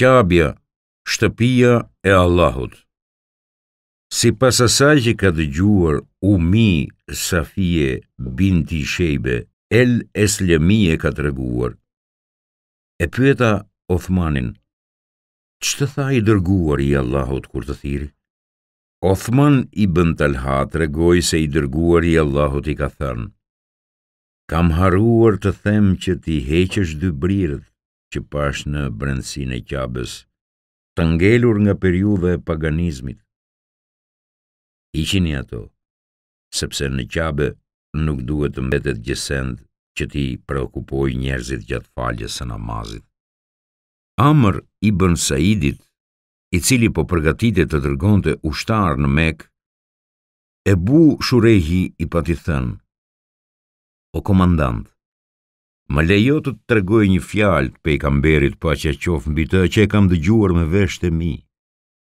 Qabja, shtëpia e Allahut. Si pas asaj që ka dëgjuar Umi Safie binti Shejbe, El Eslemi e ka të reguar. E pyeta Othmanin, që të tha i dërguar i Allahut kur të thiri? Othman i bënd Talha të regoj se i dërguar i Allahut i ka thënë, kam haruar të them që ti heqesh dy brirët, që pash në brendësin e qabës, të ngelur nga periudhe e paganizmit. Iqini ato, sepse në qabë nuk duhet të mbetet gjesend që ti preokupoj njerëzit gjatë faljes së namazit. Amr i bën Saidit, i cili po përgatite të dërgonte ushtar në mek, e bu shurehi i pati thënë, o komandant, Më lejo të të tërgoj një fjalë të pej kam berit, pa po që e qofë mbi të që e kam dëgjuar me vesh të mi,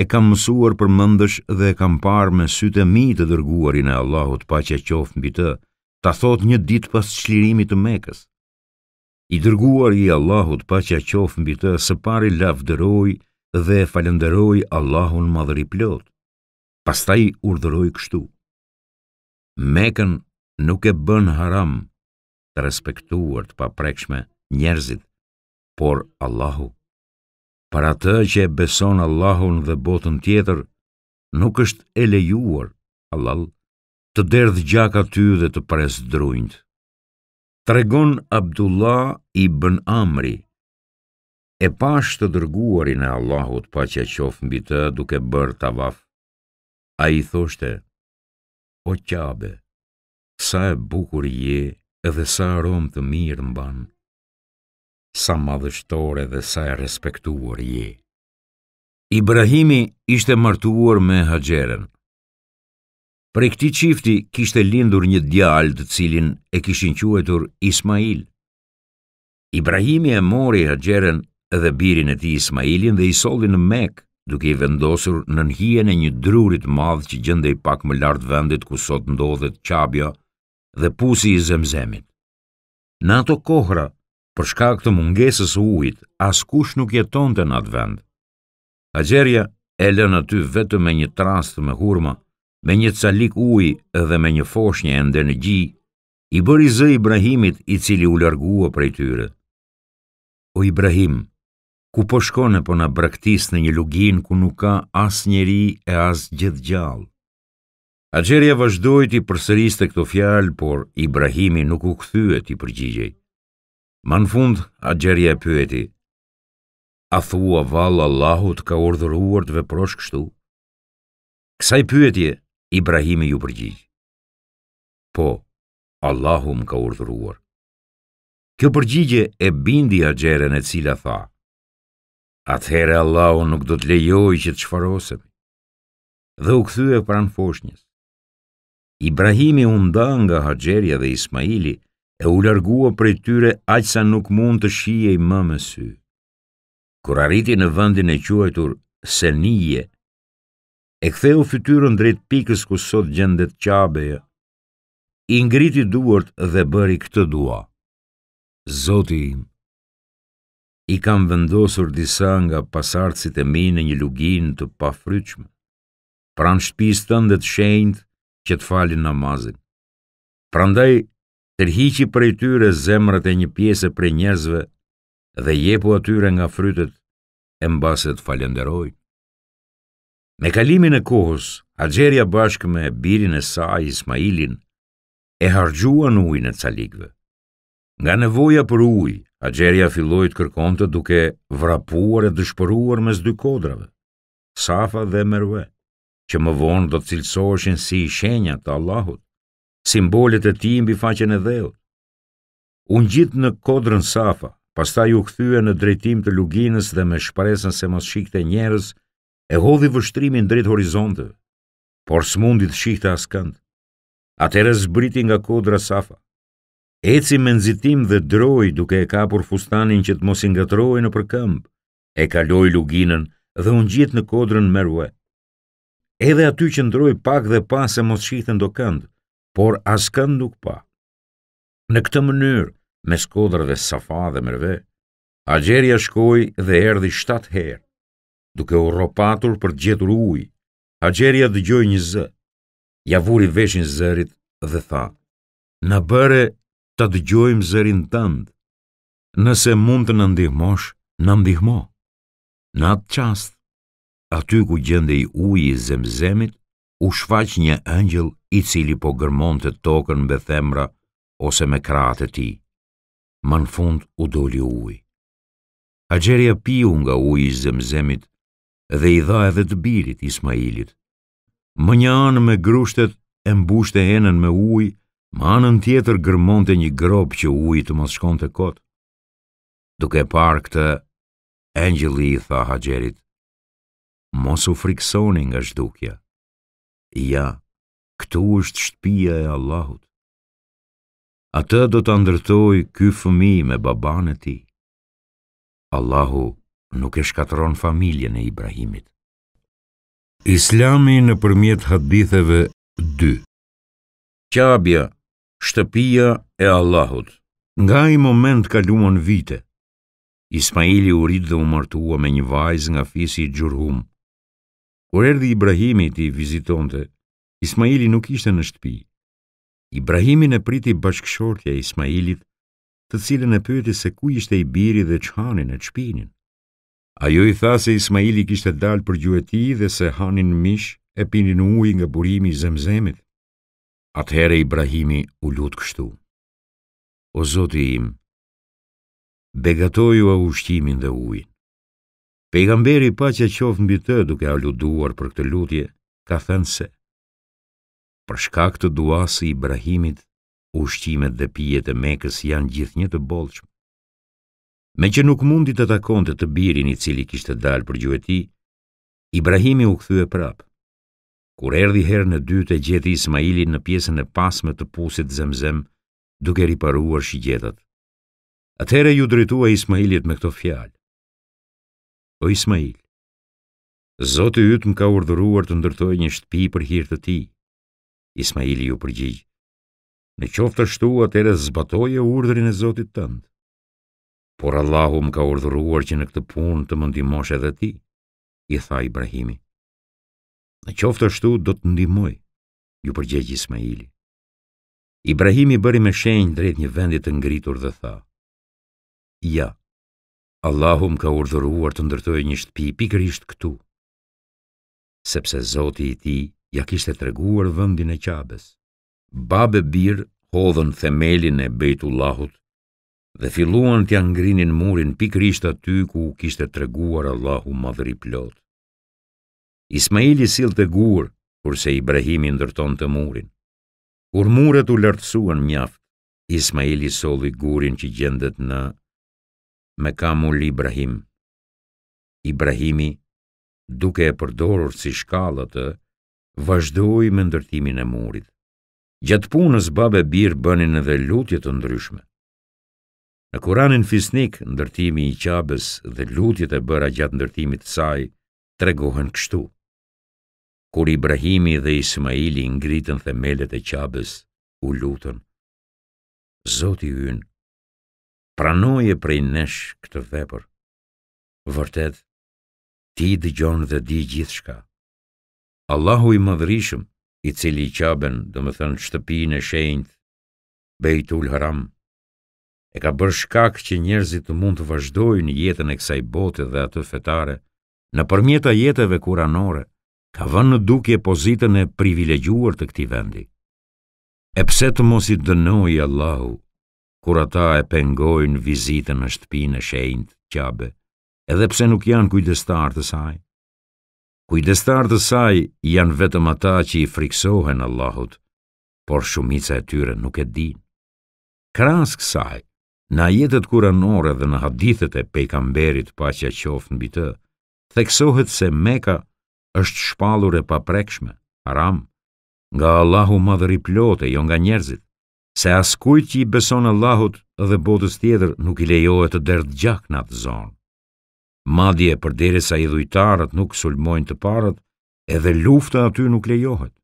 e kam mësuar për mëndësh dhe e kam parë me sytë e mi të dërguarin e Allahut, pa po që e qofë mbi të, ta thot një dit pas qlirimit të mekës. I dërguar i Allahut, pa po që e qofë mbi të, së pari lafderoj dhe falenderoj Allahun madhëri plot, pas ta i urdhëroj kështu. Mekën nuk e bën haramë, respektuar të paprekshme njerëzit, por Allahu. Për atë që e beson Allahun dhe botën tjetër, nuk është e lejuar, Allah, të derdhë gjaka ty dhe të pres drujnët. Tregon Abdullah i bën Amri, e pash të dërguarin e Allahut pa që qofë mbi të duke bërë të vaf. A i thoshte, o qabe, sa e bukur je, edhe sa aromë të mirë mban, sa madhështore dhe sa e respektuar je. Ibrahimi ishte martuar me Hajeren. Pre këti qifti kishte lindur një djalë të cilin e kishin quetur Ismail. Ibrahimi e mori Hajeren edhe birin e ti Ismailin dhe i soli në mek, duke i vendosur në nëhien e një drurit madh që gjënde i pak më lartë vendit ku sot ndodhet qabja, dhe pusi i zemzemit. Në ato kohra, përshka këtë mungesës ujit, as kush nuk jeton të në atë vend. Hagjerja e lënë aty vetë me një trast me hurma, me një calik uj edhe me një foshnje e ndër në gji, i bëri zë Ibrahimit i cili u largua prej tyre. O Ibrahim, ku po për po në braktis në një lugin ku nuk ka as njeri e as gjithë gjallë? A vazhdoj të i përsëris të këto fjalë, por Ibrahimi nuk u këthyët i përgjigjej. Ma në fund, Algeria e pyeti, a thua valë Allahut ka ordhëruar të veprosh kështu? Kësaj pyetje, Ibrahimi ju përgjigj. Po, Allahu ka urdhëruar. Kjo përgjigje e bindi a gjeren e cila tha. Atëhere Allahu nuk do të lejoj që të shfarosem. Dhe u këthyë e pranë foshnjës. Ibrahimi unda nga Haxherja dhe Ismaili e u largua prej tyre aq sa nuk mund të i më me sy. Kur arriti në vendin e quajtur Senije, e ktheu fytyrën drejt pikës ku sot gjendet Qabeja. I ngriti duart dhe bëri këtë dua. Zoti im i kam vendosur disa nga pasardhësit e mi në një luginë të pafryshme, pranë shtëpisë tënde të shenjtë që të falin namazin. Prandaj, tërhiqi prej tyre zemrët e një pjesë për njerëzve dhe jepu atyre nga frytet e mbaset falenderoj. Me kalimin e kohës, Hagjeria bashkë me birin e sa, Ismailin, e hargjuan ujnë e calikve. Nga nevoja për ujë, Hagjeria filloj të kërkonte duke vrapuar e dëshpëruar mes dy kodrave, Safa dhe Merve që më vonë do të cilësoheshin si i shenja të Allahut, simbolet e tij mbi faqen e dheut. U ngjit në kodrën Safa, pastaj u kthye në drejtim të luginës dhe me shpresën se mos shikte njerëz, e hodhi vështrimin drejt horizontit, por smundi të shikte askënd. Atëherë zbriti nga kodra Safa. Eci me nxitim dhe droj duke e kapur fustanin që të mos i ngatrohej në përkëmb. E kaloi luginën dhe u ngjit në kodrën Merwe edhe aty që ndroj pak dhe pa se mos shqithën do këndë, por as kënd nuk pa. Në këtë mënyrë, me skodrëve safa dhe mërve, Agjeria shkoj dhe erdi shtatë herë, duke u ropatur për gjetur ujë, Agjeria dëgjoj një zë, javuri veshin zërit dhe tha, në bëre të dëgjojmë zërin tëndë, nëse mund të nëndihmosh, ndihmosh, në ndihmo. Në atë qastë, aty ku gjende i uj i zemzemit, u shfaq një angjel i cili po gërmon të tokën me themra ose me kratë ti. Më në fund u doli uj. Agjeria piu nga uj i zemzemit dhe i dha edhe të birit Ismailit. Më një anë me grushtet e mbushte enën me uj, më anën tjetër gërmon të një grob që uj të më shkon të kotë. Duke par këtë, Angjeli i tha Hagjerit, mos u friksoni nga zhdukja. Ja, këtu është shtëpia e Allahut. Atë do të ndërtoj ky fëmi me baban e ti. Allahu nuk e shkatron familjen e Ibrahimit. Islami në përmjet haditheve 2 Qabja, shtëpia e Allahut Nga i moment kaluan vite, Ismaili u rritë dhe u martua me një vajzë nga fisi Gjurhumë, Kur erdi Ibrahimi ti vizitonte, Ismaili nuk ishte në shtëpi. Ibrahimi në priti bashkëshortja Ismailit, të cilën e pyeti se ku ishte i biri dhe që hanin e qpinin. Ajo i tha se Ismaili kishte dalë për gjueti dhe se hanin mish e pinin ujë nga burimi i zemzemit. Atëhere Ibrahimi u lutë kështu. O Zoti im, begatoju a ushtimin dhe ujën. Pejgamberi pa që qofë mbi të duke aluduar për këtë lutje, ka thënë se, për shka këtë duasë i Ibrahimit, ushqimet dhe pijet e mekës janë gjithë një të bolqëm. Me që nuk mundi të takon të të birin i cili kishtë dalë për gjueti, Ibrahimi u këthu e prapë. Kur erdi herë në dytë gjeti Ismailin në piesën e pasme të pusit zemzem, duke riparuar shi gjetat. Atere ju drituaj Ismailit me këto fjalë. O Ismail, Zotë ytë më ka urdhuruar të ndërtoj një shtëpi për hirtë të ti. Ismaili ju përgjigjë. Në qoftë ashtu atere zbatoje urdhërin e Zotit tëndë. Por Allahu më ka urdhuruar që në këtë punë të më ndimosh edhe ti, i tha Ibrahimi. Në qoftë ashtu do të ndimoj, ju përgjegjë Ismaili. Ibrahimi bëri me shenjë drejt një vendit të ngritur dhe tha. Ja. Ja. Allahu më ka urdhëruar të ndërtoj një shtëpi pikërisht këtu, sepse Zoti i tij ja kishte treguar vendin e Qabes. Babe Bir hodhën themelin e Beitullahut dhe filluan të ngrinin murin pikërisht aty ku kishte kishte treguar Allahu madhri plot. Ismaili s'il të gur, kurse Ibrahim i ndërton të murin. Kur muret u lartësuan mjaft, Ismaili solli gurin që gjendet në me kamul Ibrahim. Ibrahimi, duke e përdorur si shkallëtë, vazhdoj me ndërtimin e murit. Gjatë punës e birë bënin edhe lutje të ndryshme. Në kuranin fisnik, ndërtimi i qabës dhe lutjet e bëra gjatë ndërtimit saj, tregohen kështu. Kur Ibrahimi dhe Ismaili ngritën themelet e qabës, u lutën. Zoti ynë, pranoje prej nesh këtë vepër. Vërtet, ti dëgjon dhe di gjithë shka. Allahu i madhërishëm, i cili i qaben, dhe më thënë shtëpin e shenjtë, bejtul haram, e ka bërë shkak që njerëzit të mund të vazhdojnë jetën e kësaj bote dhe atë fetare, në përmjeta jetëve kuranore, ka vënë në duke pozitën e privilegjuar të këti vendi. E pse të mos i dënoj Allahu kur ata e pengojnë vizitën në shtëpinë e shenjtë Qabe, edhe pse nuk janë kujdestar të saj. Kujdestar të saj janë vetëm ata që i friksohen Allahut, por shumica e tyre nuk e din. Kras kësaj, në ajetet kuranore dhe në hadithet e pejgamberit paqja qof mbi të, theksohet se Mekka është shpallur e paprekshme, haram, nga Allahu madhëri plotë, jo nga njerëzit se askujt që i beson Allahut dhe botës tjetër nuk i lejohet të derdë gjak në atë zonë. Madje për deri sa i dhujtarët nuk sulmojnë të parët, edhe lufta aty nuk lejohet.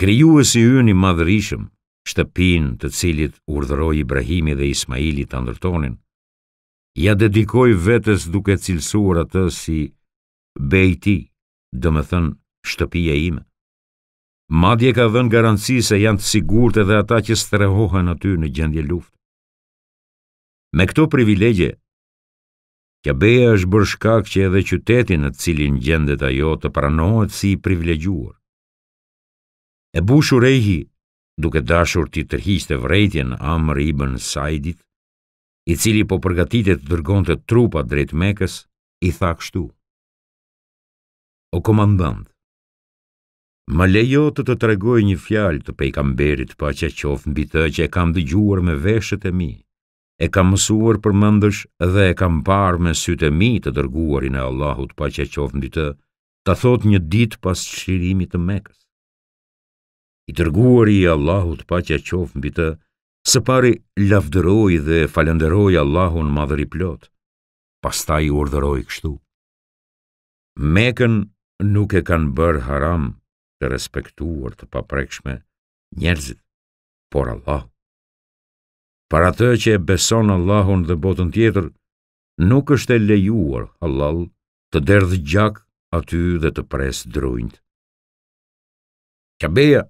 Krijuesi ynë i madhërisëm, shtëpinë të cilit urdhëroi Ibrahimi dhe Ismaili ta ndërtonin, ja dedikoi vetes duke cilësur atë si Bejti, do të thënë shtëpia ime. Madje ka dhënë garanci se janë të sigurt edhe ata që strehohen aty në gjendje luftë. Me këto privilegje, beja është bërë shkak që edhe qytetin në cilin gjendet ajo të pranohet si i privilegjuar. E bushur ehi, duke dashur të tërhisht e vrejtjen Amr ibn Saidit, i cili po përgatitet të dërgon të trupa drejt mekës, i tha kështu. O komandant, Më lejo të të tregoj një fjalë të pejkamberit, pa po që qofë mbi të që e kam dëgjuar me veshët e mi, e kam mësuar për mëndësh dhe e kam parë me sytë e mi të dërguarin e Allahut, pa po që qofë mbi të, të thot një ditë pas shirimit të mekës. I dërguari i Allahut, pa po që qofë mbi të, së pari lavdëroj dhe falenderoj Allahun madhër i plot, pas ta i ordëroj kështu. Mekën nuk e kanë bërë haram, të respektuar të paprekshme njerëzit, por Allah. Para të që e beson Allahun dhe botën tjetër, nuk është e lejuar Allah të derdhë gjak aty dhe të presë drujnët. Kabeja,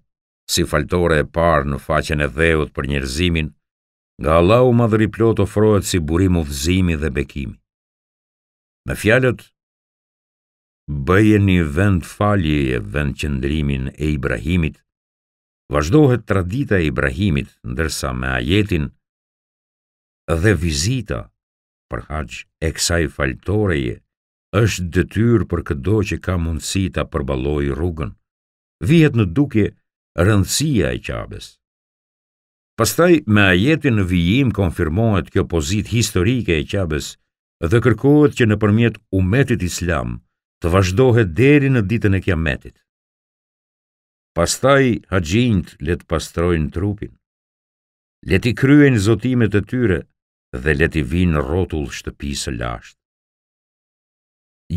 si faltore e parë në faqen e dheut për njerëzimin, nga Allahu madhëri plot ofrohet si burim u vëzimi dhe bekimi. Me fjalët bëje një vend falje e vend qëndrimin e Ibrahimit, vazhdohet tradita e Ibrahimit, ndërsa me ajetin dhe vizita për haqë e kësaj faltoreje është dëtyr për këdo që ka mundësi ta përbaloi rrugën, vijet në duke rëndësia e qabes. Pastaj me ajetin në vijim konfirmohet kjo pozit historike e qabes dhe kërkohet që në përmjet umetit islam, të vazhdohet deri në ditën e kiametit. Pastaj haqjint let pastrojnë trupin, let i kryen zotimet e tyre dhe let i vinë rrotull shtëpisë lasht.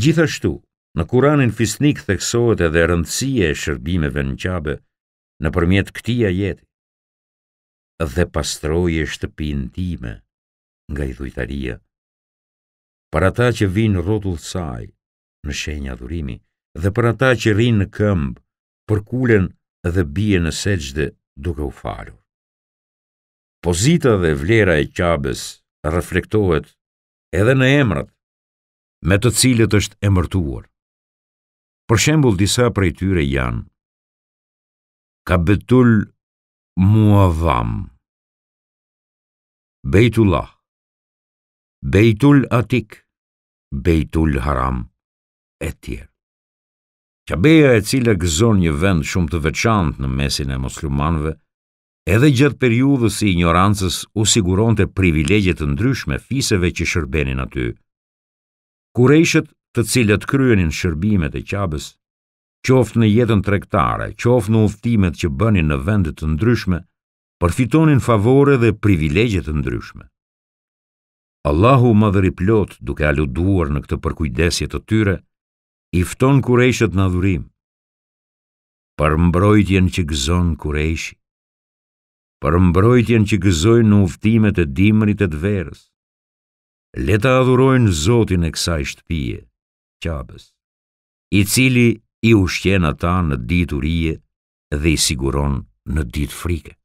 Gjithashtu, në kuranin fisnik theksohet edhe rëndësie e shërbimeve në qabe në përmjet këtia jeti, dhe pastroje shtëpin time nga i dhujtaria, para ta që vinë rotullë saj, në shenja dhurimi, dhe për ata që rinë në këmbë, për dhe bie në seqde duke u falur. Pozita dhe vlera e qabes reflektohet edhe në emrat me të cilët është emërtuar. Për shembul, disa prej tyre janë ka betull mua dham, bejtullah, bejtull atik, bejtull haram, e tjerë. Qabeja e cila gëzon një vend shumë të veçantë në mesin e muslimanëve, edhe gjatë periudhës i ignorancës u siguronte privilegje të ndryshme fiseve që shërbenin aty. Kurëshët, të cilët kryenin shërbimet e qabës, qoftë në jetën tregtare, qoftë në udhëtimet që bënin në vende të ndryshme, përfitonin favore dhe privilegje të ndryshme. Allahu madhëri plot duke aluduar në këtë përkujdesje të tyre, i fton kurëshët në adhurim. Për mbrojtjen që gëzon kurëshi, për mbrojtjen që gëzojnë në uftimet e dimrit e të verës, leta adhurojnë zotin e kësa i shtëpije, qabës, i cili i ushtjena ta në ditë urije dhe i siguron në ditë frike.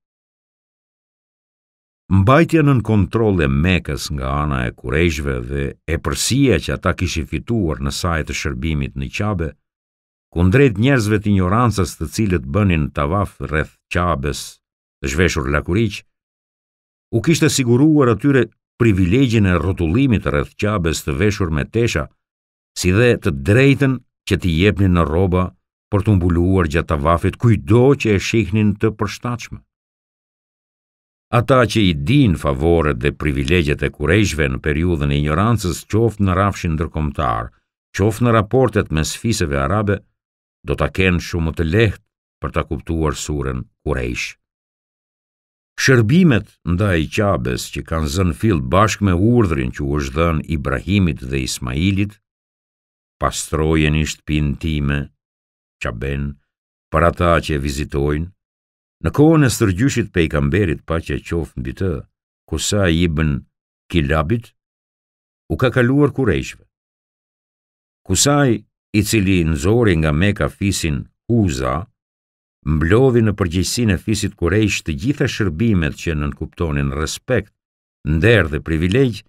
Mbajtja nën kontroll e mekës nga ana e kurejshve dhe e përsia që ata kishin fituar në sajtë të shërbimit në qabe, kundrejt njerëzve të ignorancës të cilët bënin të rreth qabes të zhveshur lakuric, u kishte siguruar atyre privilegjin e rotulimit rreth qabes të veshur me tesha, si dhe të drejten që t'i jepnin në roba për të mbuluar gjatë të vafit kujdo që e shihnin të përshtachme. Ata që i din favoret dhe privilegjet e kurejshve në periudhën e ignorancës qoftë në rafshin ndërkomtar, qoftë në raportet me sfiseve arabe, do të kenë shumë të lehtë për të kuptuar surën kurejsh. Shërbimet nda i qabes që kanë zënë fil bashkë me urdhrin që u është dhenë Ibrahimit dhe Ismailit, pastrojen ishtë pin time, qaben, për ata që e vizitojnë, Në kohën e stërgjyshit pejgamberit pa që qofë mbi të, kusa i bën kilabit, u ka kaluar kurejshve. Kusaj, i cili nëzori nga me ka fisin Huza, mblodhi në përgjësin e fisit kurejsh të gjitha shërbimet që nënkuptonin respekt, nder dhe privilegj,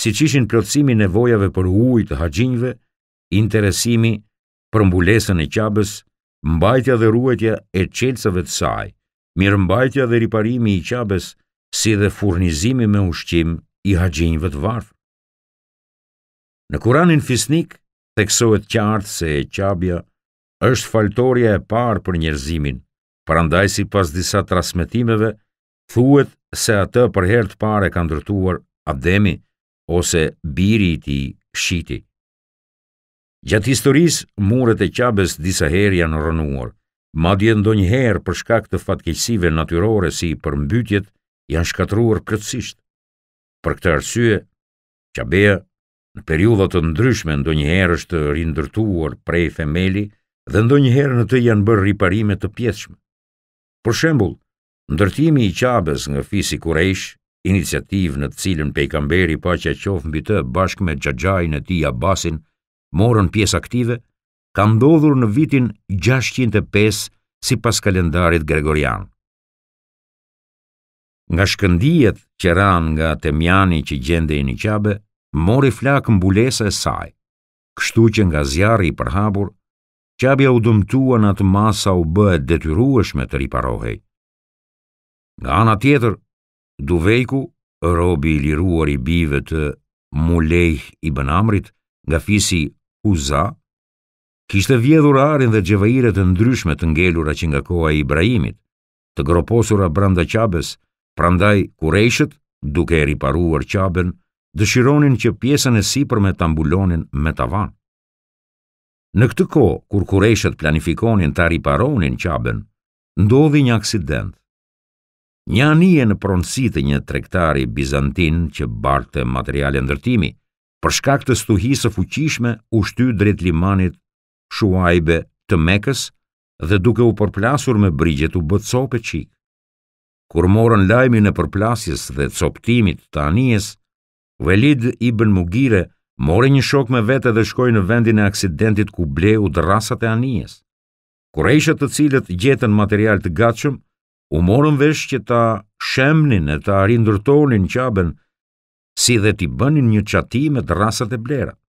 si qishin plotësimi nevojave për huj të haqinjve, interesimi për mbulesën e qabës, mbajtja dhe ruetja e qelsëve të saj mirëmbajtja dhe riparimi i qabes, si dhe furnizimi me ushqim i haqinjëve të varfë. Në kuranin fisnik, theksohet qartë se e qabja është faltoria e parë për njerëzimin, për andaj si pas disa trasmetimeve, thuet se atë për herë të pare ka ndërtuar Ademi ose biri i ti shiti. Gjatë historisë, muret e qabes disa herë janë rënuar – madje ndonjëherë për shkak të fatkeqësive natyrore si përmbytjet, janë shkatruar plotësisht. Për këtë arsye, Qabeja në periudha të ndryshme ndonjëherë është rindërtuar prej themeli dhe ndonjëherë në të janë bërë riparime të pjeshme. Për shembull, ndërtimi i Qabes nga fisi Kuresh, iniciativë në të cilën pejgamberi paqja qof mbi të bashkë me xhaxhajin e ti Abbasin, morën pjesë aktive, ka ndodhur në vitin 605 si pas kalendarit Gregorian. Nga shkëndijet që ran nga temjani që gjende i një qabe, mori flak e saj, kështu që nga zjarë i përhabur, qabja u dëmtua në atë masa u bëhet detyrueshme të riparohej. Nga ana tjetër, duvejku, robi i liruar i bive të mulej i bënamrit, nga fisi Uza, kishte vjedhur arin dhe gjevajire të ndryshme të ngelura që nga koha i Ibrahimit, të groposura branda qabes, prandaj kurejshet, duke e riparuar qaben, dëshironin që pjesën e si për me tambulonin me tavan. Në këtë ko, kur kurejshet planifikonin të riparonin qaben, ndodhi një aksident. Një anije në pronsit e një trektari bizantin që barte materiale ndërtimi, për shkak të stuhisë fuqishme u shty drejt limanit shuajbe të mekës dhe duke u përplasur me brigjet u bëtësope qik. Kur morën lajmi në përplasjes dhe coptimit të anijes, Velid ibn Mugire morë një shok me vete dhe shkoj në vendin e aksidentit ku bleu drasat e anijes. Kurejshet të cilët gjetën material të gatshëm, u morën vesh që ta shemnin e ta rindërtonin qaben si dhe t'i bënin një qatimet rasat e blerat.